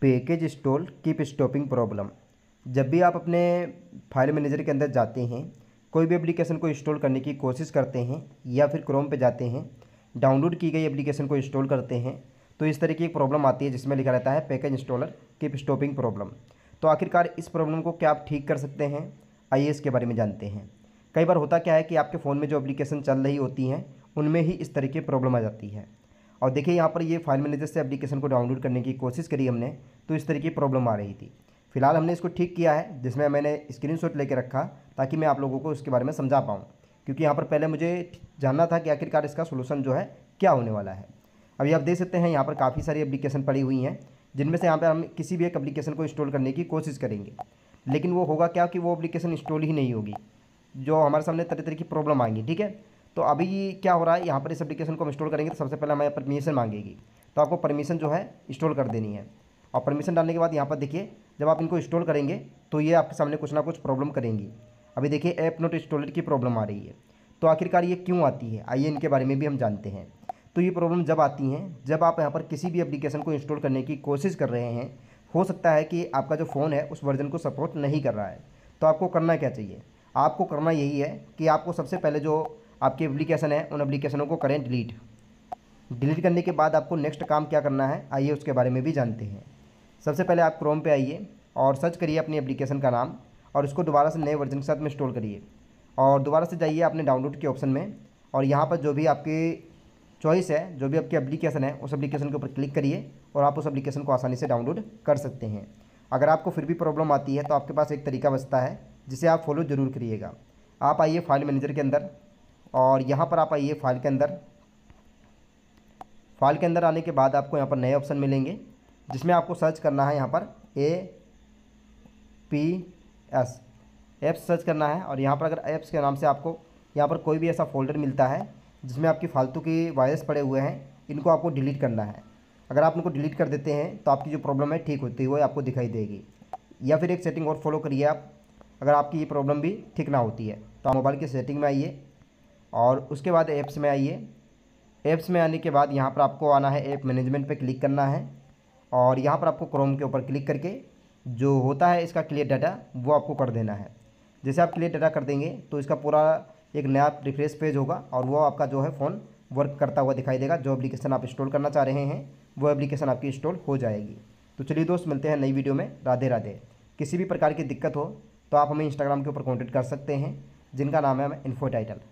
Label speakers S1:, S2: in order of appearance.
S1: package stall keep stopping problem जब भी आप अपने फाइल मैनेजर के अंदर जाते हैं कोई भी एप्लीकेशन को इंस्टॉल करने की कोशिश करते हैं या फिर क्रोम पे जाते हैं डाउनलोड की गई एप्लीकेशन को इंस्टॉल करते हैं तो इस तरह की एक प्रॉब्लम आती है जिसमें लिखा रहता है package installer keep stopping problem तो आखिरकार इस प्रॉब्लम को क्या आप ठीक कर सकते हैं आइए इसके बारे में जानते हैं कई बार होता क्या है कि आपके फ़ोन में जो एप्लीकेशन चल रही होती हैं उनमें ही इस तरह की प्रॉब्लम आ जाती है और देखिए यहाँ पर ये फाइल मैनेजर से एप्लीकेशन को डाउनलोड करने की कोशिश करी हमने तो इस तरीके की प्रॉब्लम आ रही थी फिलहाल हमने इसको ठीक किया है जिसमें मैंने स्क्रीनशॉट लेके रखा ताकि मैं आप लोगों को इसके बारे में समझा पाऊँ क्योंकि यहाँ पर पहले मुझे जानना था कि आखिरकार इसका सोलूसन जो है क्या होने वाला है अभी आप देख सकते हैं यहाँ पर काफ़ी सारी एप्लीकेशन पड़ी हुई हैं जिनमें से यहाँ पर हम किसी भी एक एप्लीकेशन को इंस्टॉल करने की कोशिश करेंगे लेकिन वो होगा क्या कि वो एप्लीकेशन इंस्टॉल ही नहीं होगी जो हमारे सामने तरह तरह की प्रॉब्लम आएंगी ठीक है तो अभी क्या हो रहा है यहाँ पर इस एप्लीकेशन को हम इंस्टॉल करेंगे तो सबसे पहले हमारे परमिशन मांगेगी तो आपको परमिशन जो है इंस्टॉल कर देनी है और परमिशन डालने के बाद यहाँ पर देखिए जब आप इनको इंस्टॉल करेंगे तो ये आपके सामने कुछ ना कुछ प्रॉब्लम करेंगी अभी देखिए ऐप नोट इंस्टॉलर की प्रॉब्लम आ रही है तो आखिरकार ये क्यों आती है आइए इनके बारे में भी हम जानते हैं तो ये प्रॉब्लम जब आती हैं जब आप यहाँ पर किसी भी एप्लीकेशन को इंस्टॉल करने की कोशिश कर रहे हैं हो सकता है कि आपका जो फ़ोन है उस वर्जन को सपोर्ट नहीं कर रहा है तो आपको करना क्या चाहिए आपको करना यही है कि आपको सबसे पहले जो आपकी एप्लीकेशन है उन एप्लीकेशनों को करें डिलीट डिलीट करने के बाद आपको नेक्स्ट काम क्या करना है आइए उसके बारे में भी जानते हैं सबसे पहले आप क्रोम पे आइए और सर्च करिए अपनी एप्लीकेशन का नाम और उसको दोबारा से नए वर्जन के साथ में इंस्टॉल करिए और दोबारा से जाइए आपने डाउनलोड के ऑप्शन में और यहाँ पर जो भी आपकी चॉइस है जो भी आपकी एप्लीकेशन है उस एप्लीकेशन के ऊपर क्लिक करिए और आप उस एप्लीकेशन को आसानी से डाउनलोड कर सकते हैं अगर आपको फिर भी प्रॉब्लम आती है तो आपके पास एक तरीका बचता है जिसे आप फॉलो ज़रूर करिएगा आप आइए फाइल मैनेजर के अंदर और यहाँ पर आप आइए फाइल के अंदर फाइल के अंदर आने के बाद आपको यहाँ पर नए ऑप्शन मिलेंगे जिसमें आपको सर्च करना है यहाँ पर A P S apps search करना है और यहाँ पर अगर ऐप्स के नाम से आपको यहाँ पर कोई भी ऐसा फोल्डर मिलता है जिसमें आपकी फ़ालतू की वायरस पड़े हुए हैं इनको आपको डिलीट करना है अगर आप उनको डिलीट कर देते हैं तो आपकी जो प्रॉब्लम है ठीक होती हुई आपको दिखाई देगी या फिर एक सेटिंग और फॉलो करिए आप अगर आपकी ये प्रॉब्लम भी ठीक ना होती है तो आप मोबाइल की सेटिंग में आइए और उसके बाद ऐप्स में आइए ऐप्स में आने के बाद यहाँ पर आपको आना है ऐप मैनेजमेंट पे क्लिक करना है और यहाँ पर आपको क्रोम के ऊपर क्लिक करके जो होता है इसका क्लियर डाटा वो आपको कर देना है जैसे आप क्लियर डाटा कर देंगे तो इसका पूरा एक नया रिफ्रेश पेज होगा और वो आपका जो है फ़ोन वर्क करता हुआ दिखाई देगा जो एप्लीकेशन आप इंस्टॉल करना चाह रहे हैं वो एप्लीकेशन आपकी इंस्टॉल हो जाएगी तो चलिए दोस्त मिलते हैं नई वीडियो में राधे राधे किसी भी प्रकार की दिक्कत हो तो आप हमें इंस्टाग्राम के ऊपर कॉन्टेक्ट कर सकते हैं जिनका नाम है इन्फो टाइटल